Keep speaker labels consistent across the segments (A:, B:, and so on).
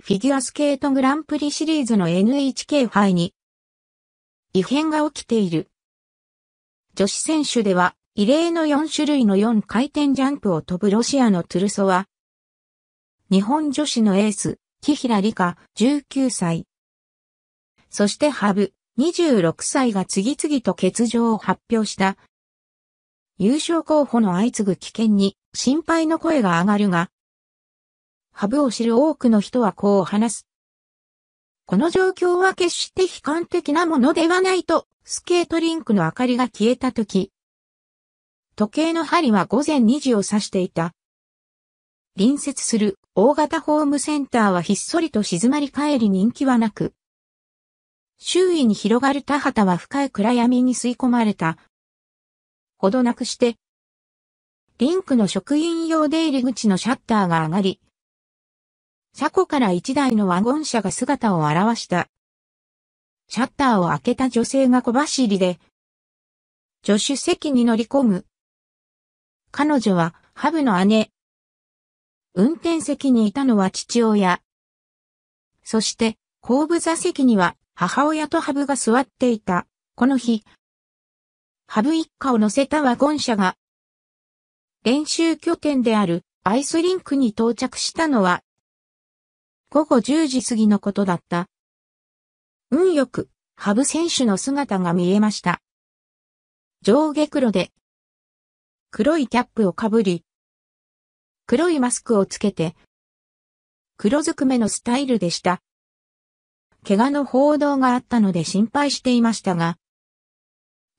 A: フィギュアスケートグランプリシリーズの NHK 杯に異変が起きている。女子選手では異例の4種類の4回転ジャンプを飛ぶロシアのトゥルソワ。日本女子のエース、木平理香、19歳。そしてハブ、26歳が次々と欠場を発表した。優勝候補の相次ぐ危険に心配の声が上がるが、ハブを知る多くの人はこう話す。この状況は決して悲観的なものではないと、スケートリンクの明かりが消えたとき。時計の針は午前2時を指していた。隣接する大型ホームセンターはひっそりと静まり返り人気はなく、周囲に広がる田畑は深い暗闇に吸い込まれた。ほどなくして、リンクの職員用出入り口のシャッターが上がり、車庫から一台のワゴン車が姿を現した。シャッターを開けた女性が小走りで、助手席に乗り込む。彼女は、ハブの姉。運転席にいたのは父親。そして、後部座席には、母親とハブが座っていた。この日、ハブ一家を乗せたワゴン車が、練習拠点であるアイスリンクに到着したのは午後10時過ぎのことだった。運よく、ハブ選手の姿が見えました。上下黒で、黒いキャップをかぶり、黒いマスクをつけて、黒ずくめのスタイルでした。怪我の報道があったので心配していましたが、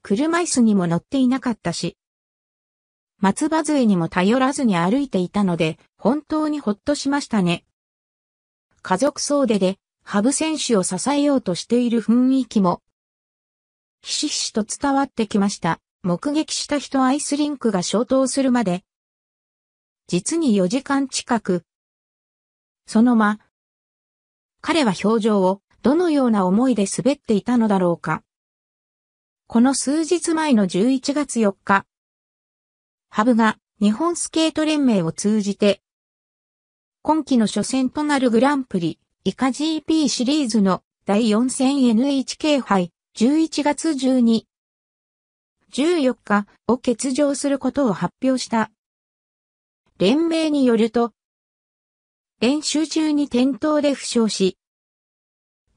A: 車椅子にも乗っていなかったし、松葉杖にも頼らずに歩いていたので、本当にほっとしましたね。家族総出で、ハブ選手を支えようとしている雰囲気も、ひしひしと伝わってきました。目撃した人アイスリンクが消灯するまで、実に4時間近く。その間、彼は表情をどのような思いで滑っていたのだろうか。この数日前の11月4日、ハブが日本スケート連盟を通じて今季の初戦となるグランプリ、以下 GP シリーズの第4戦 NHK 杯、11月12、14日を欠場することを発表した。連盟によると、練習中に転倒で負傷し、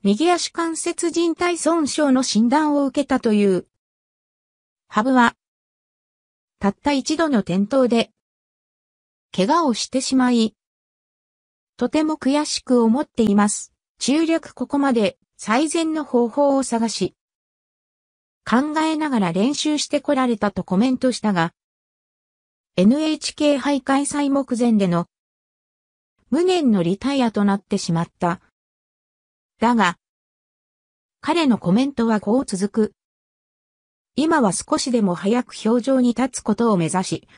A: 右足関節靭帯損傷の診断を受けたという。ハブは、たった一度の転倒で、怪我をしてしまい、とても悔しく思っています。中略ここまで最善の方法を探し、考えながら練習してこられたとコメントしたが、NHK 杯開催目前での無念のリタイアとなってしまった。だが、彼のコメントはこう続く。今は少しでも早く表情に立つことを目指し、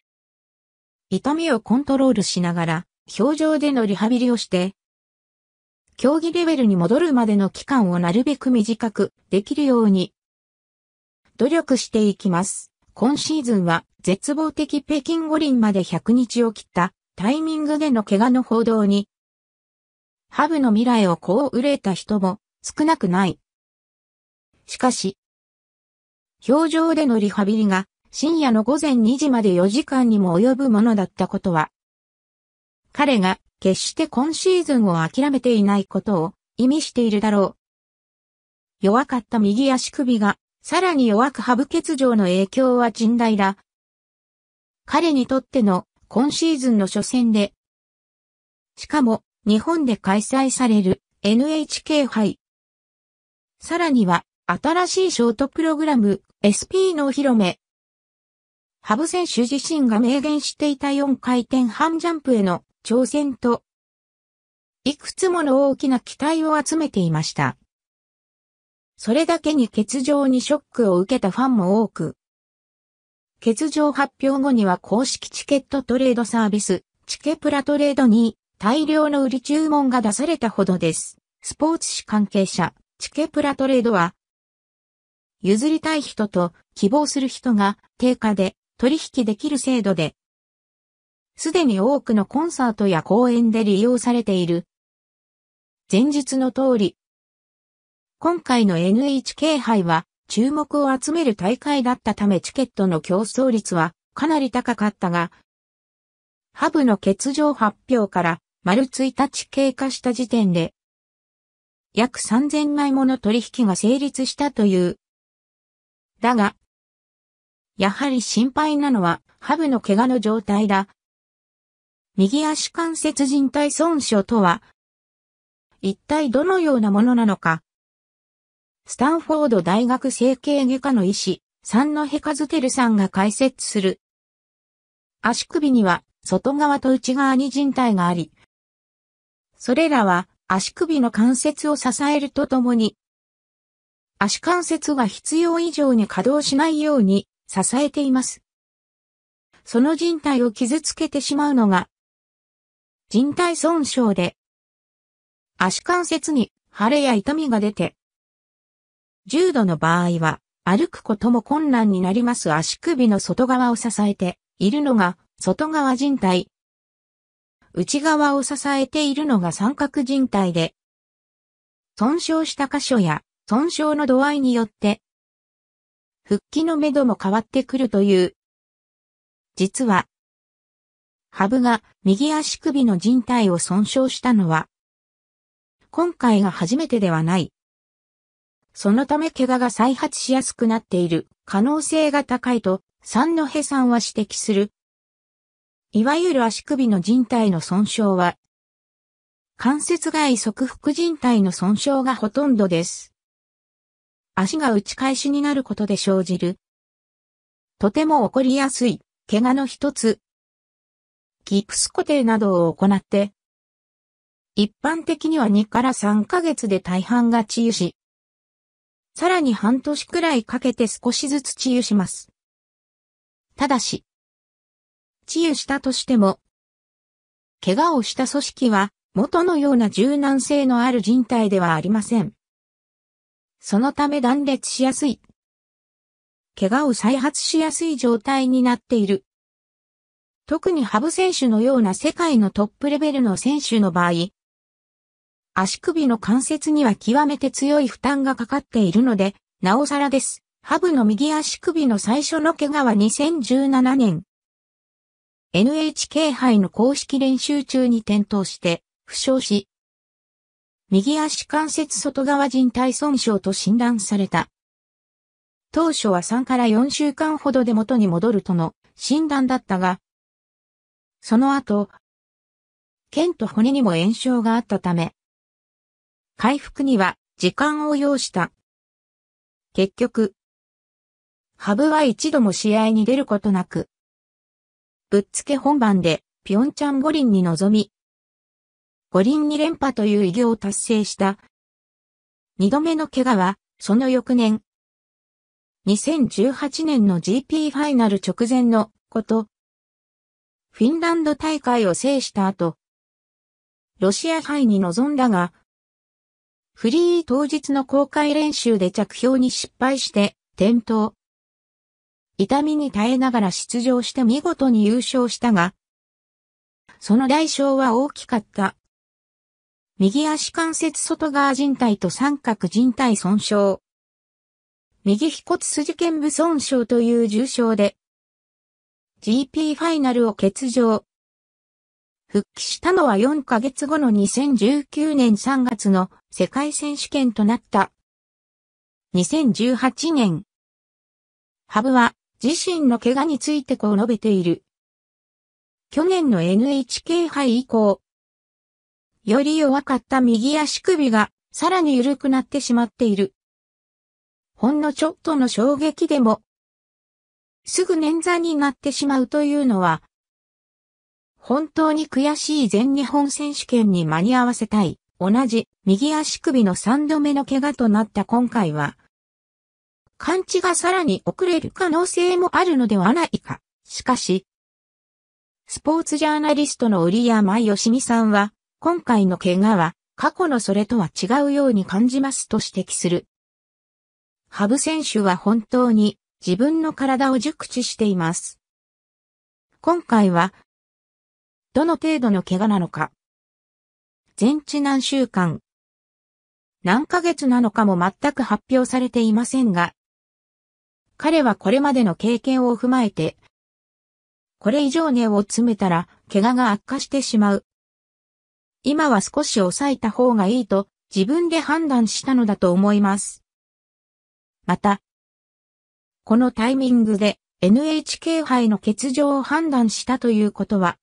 A: 痛みをコントロールしながら、表情でのリハビリをして、競技レベルに戻るまでの期間をなるべく短くできるように努力していきます。今シーズンは絶望的北京五輪まで100日を切ったタイミングでの怪我の報道に、ハブの未来をこう憂えた人も少なくない。しかし、表情でのリハビリが深夜の午前2時まで4時間にも及ぶものだったことは、彼が決して今シーズンを諦めていないことを意味しているだろう。弱かった右足首が、さらに弱くハブ欠場の影響は甚大だ。彼にとっての今シーズンの初戦で、しかも日本で開催される NHK 杯。さらには新しいショートプログラム SP のお披露目。ハブ選手自身が明言していた4回転半ジャンプへの挑戦と、いくつもの大きな期待を集めていました。それだけに欠場にショックを受けたファンも多く、欠場発表後には公式チケットトレードサービス、チケプラトレードに大量の売り注文が出されたほどです。スポーツ紙関係者、チケプラトレードは、譲りたい人と希望する人が定価で取引できる制度ですでに多くのコンサートや公演で利用されている。前述の通り、今回の NHK 杯は注目を集める大会だったためチケットの競争率はかなり高かったが、ハブの欠場発表から丸1日経過した時点で、約3000枚もの取引が成立したという。だが、やはり心配なのはハブの怪我の状態だ。右足関節靭帯損傷とは、一体どのようなものなのか。スタンフォード大学整形外科の医師、三ズテルさんが解説する。足首には外側と内側に靭帯があり、それらは足首の関節を支えるとともに、足関節が必要以上に稼働しないように支えています。その人体を傷つけてしまうのが人体損傷で、足関節に腫れや痛みが出て、重度の場合は、歩くことも困難になります足首の外側を支えているのが外側人体。内側を支えているのが三角人体で、損傷した箇所や損傷の度合いによって、復帰の目処も変わってくるという。実は、ハブが右足首の靭帯を損傷したのは、今回が初めてではない。そのため怪我が再発しやすくなっている可能性が高いと、三戸さんは指摘する。いわゆる足首の靭帯の損傷は、関節外側副靭帯の損傷がほとんどです。足が打ち返しになることで生じる。とても起こりやすい、怪我の一つギプス固定などを行って、一般的には2から3ヶ月で大半が治癒し、さらに半年くらいかけて少しずつ治癒します。ただし、治癒したとしても、怪我をした組織は元のような柔軟性のある人体ではありません。そのため断裂しやすい。怪我を再発しやすい状態になっている。特にハブ選手のような世界のトップレベルの選手の場合、足首の関節には極めて強い負担がかかっているので、なおさらです。ハブの右足首の最初の怪我は2017年。NHK 杯の公式練習中に転倒して、負傷し、右足関節外側靭帯損傷と診断された。当初は3から4週間ほどで元に戻るとの診断だったが、その後、剣と骨にも炎症があったため、回復には時間を要した。結局、ハブは一度も試合に出ることなく、ぶっつけ本番でピョンチャン五輪に臨み、五輪に連覇という偉業を達成した。二度目の怪我は、その翌年、2018年の GP ファイナル直前のこと、フィンランド大会を制した後、ロシア杯に臨んだが、フリー当日の公開練習で着氷に失敗して転倒。痛みに耐えながら出場して見事に優勝したが、その代償は大きかった。右足関節外側靭帯と三角靭帯損傷。右腓骨筋腱部損傷という重傷で、GP ファイナルを欠場。復帰したのは4ヶ月後の2019年3月の世界選手権となった。2018年。ハブは自身の怪我についてこう述べている。去年の NHK 杯以降、より弱かった右足首がさらに緩くなってしまっている。ほんのちょっとの衝撃でもすぐ捻挫になってしまうというのは、本当に悔しい全日本選手権に間に合わせたい。同じ右足首の3度目の怪我となった今回は、完治がさらに遅れる可能性もあるのではないか。しかし、スポーツジャーナリストの売山しみさんは、今回の怪我は過去のそれとは違うように感じますと指摘する。ハブ選手は本当に自分の体を熟知しています。今回は、どの程度の怪我なのか、全治何週間、何ヶ月なのかも全く発表されていませんが、彼はこれまでの経験を踏まえて、これ以上根を詰めたら、怪我が悪化してしまう。今は少し抑えた方がいいと、自分で判断したのだと思います。また、このタイミングで NHK 杯の欠場を判断したということは、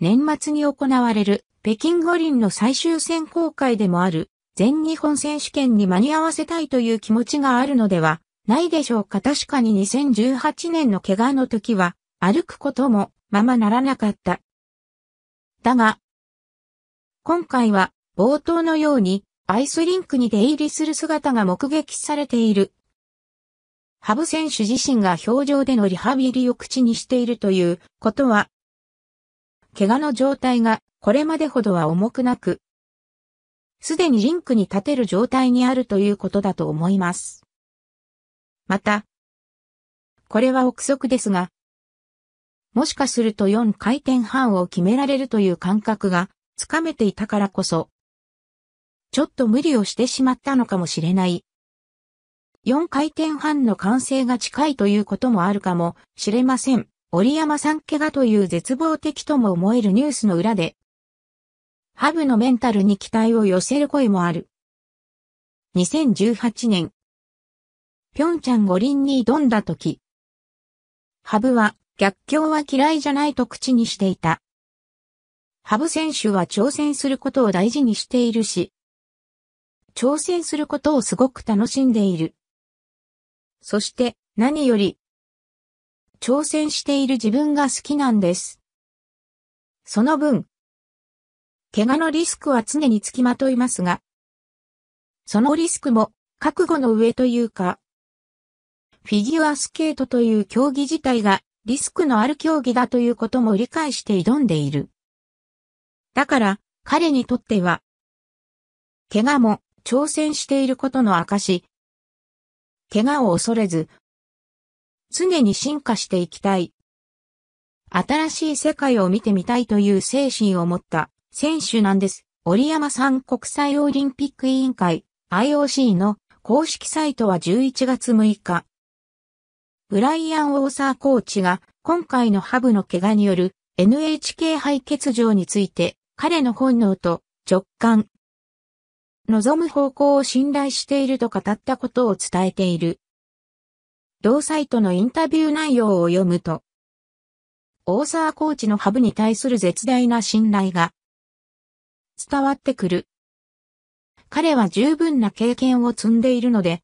A: 年末に行われる北京五輪の最終選考会でもある全日本選手権に間に合わせたいという気持ちがあるのではないでしょうか確かに2018年の怪我の時は歩くこともままならなかった。だが、今回は冒頭のようにアイスリンクに出入りする姿が目撃されているハブ選手自身が表情でのリハビリを口にしているということは、怪我の状態がこれまでほどは重くなく、すでにリンクに立てる状態にあるということだと思います。また、これは憶測ですが、もしかすると4回転半を決められるという感覚がつかめていたからこそ、ちょっと無理をしてしまったのかもしれない4回転半の完成が近いということもあるかもしれません。折山さん怪我という絶望的とも思えるニュースの裏で、ハブのメンタルに期待を寄せる声もある。2018年、ピョンチャン五輪に挑んだ時、ハブは逆境は嫌いじゃないと口にしていた。ハブ選手は挑戦することを大事にしているし、挑戦することをすごく楽しんでいる。そして何より挑戦している自分が好きなんです。その分、怪我のリスクは常につきまといますが、そのリスクも覚悟の上というか、フィギュアスケートという競技自体がリスクのある競技だということも理解して挑んでいる。だから彼にとっては、怪我も挑戦していることの証、怪我を恐れず、常に進化していきたい。新しい世界を見てみたいという精神を持った選手なんです。折山さん国際オリンピック委員会 IOC の公式サイトは11月6日。ブライアン・ウォーサーコーチが今回のハブの怪我による NHK 杯欠場について彼の本能と直感、望む方向を信頼していると語ったことを伝えている。同サイトのインタビュー内容を読むと、大沢コーチのハブに対する絶大な信頼が伝わってくる。彼は十分な経験を積んでいるので、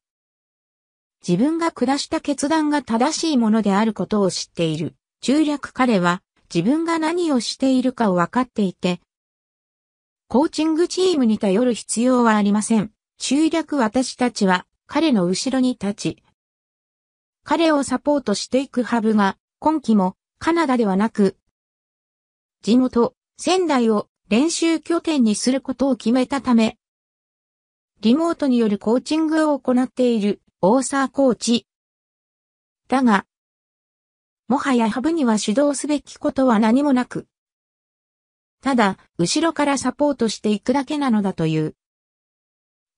A: 自分が下した決断が正しいものであることを知っている。中略彼は自分が何をしているかを分かっていて、コーチングチームに頼る必要はありません。中略私たちは彼の後ろに立ち、彼をサポートしていくハブが、今季もカナダではなく、地元、仙台を練習拠点にすることを決めたため、リモートによるコーチングを行っている大沢コーチ。だが、もはやハブには指導すべきことは何もなく、ただ、後ろからサポートしていくだけなのだという。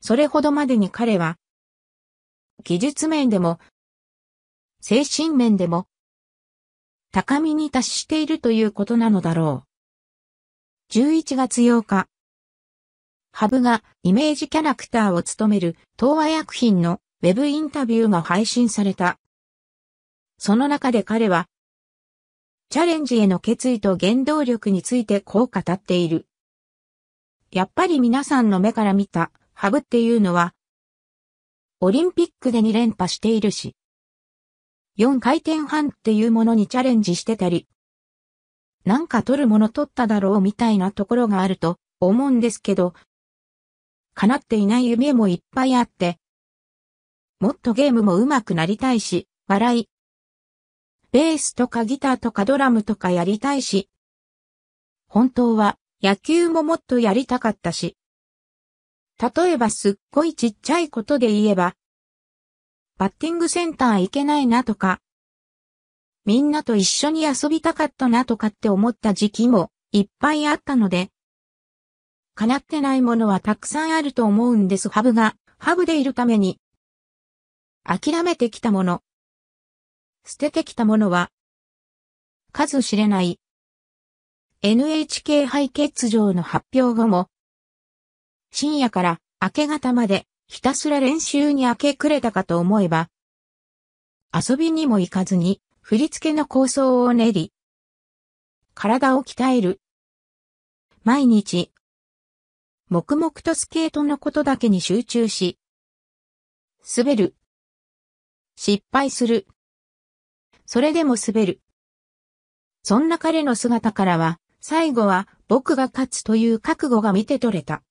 A: それほどまでに彼は、技術面でも、精神面でも、高みに達しているということなのだろう。11月8日、ハブがイメージキャラクターを務める東和薬品のウェブインタビューが配信された。その中で彼はチャレンジへの決意と原動力についてこう語っている。やっぱり皆さんの目から見た、ハブっていうのは、オリンピックで2連覇しているし、4回転半っていうものにチャレンジしてたり、なんか取るもの取っただろうみたいなところがあると思うんですけど、叶っていない夢もいっぱいあって、もっとゲームも上手くなりたいし、笑い、ベースとかギターとかドラムとかやりたいし。本当は野球ももっとやりたかったし。例えばすっごいちっちゃいことで言えば、バッティングセンター行けないなとか、みんなと一緒に遊びたかったなとかって思った時期もいっぱいあったので、叶ってないものはたくさんあると思うんですハブが、ハブでいるために。諦めてきたもの、捨ててきたものは、数知れない。NHK 肺欠場の発表後も、深夜から明け方までひたすら練習に明け暮れたかと思えば、遊びにも行かずに振り付けの構想を練り、体を鍛える。毎日、黙々とスケートのことだけに集中し、滑る。失敗する。それでも滑る。そんな彼の姿からは、最後は僕が勝つという覚悟が見て取れた。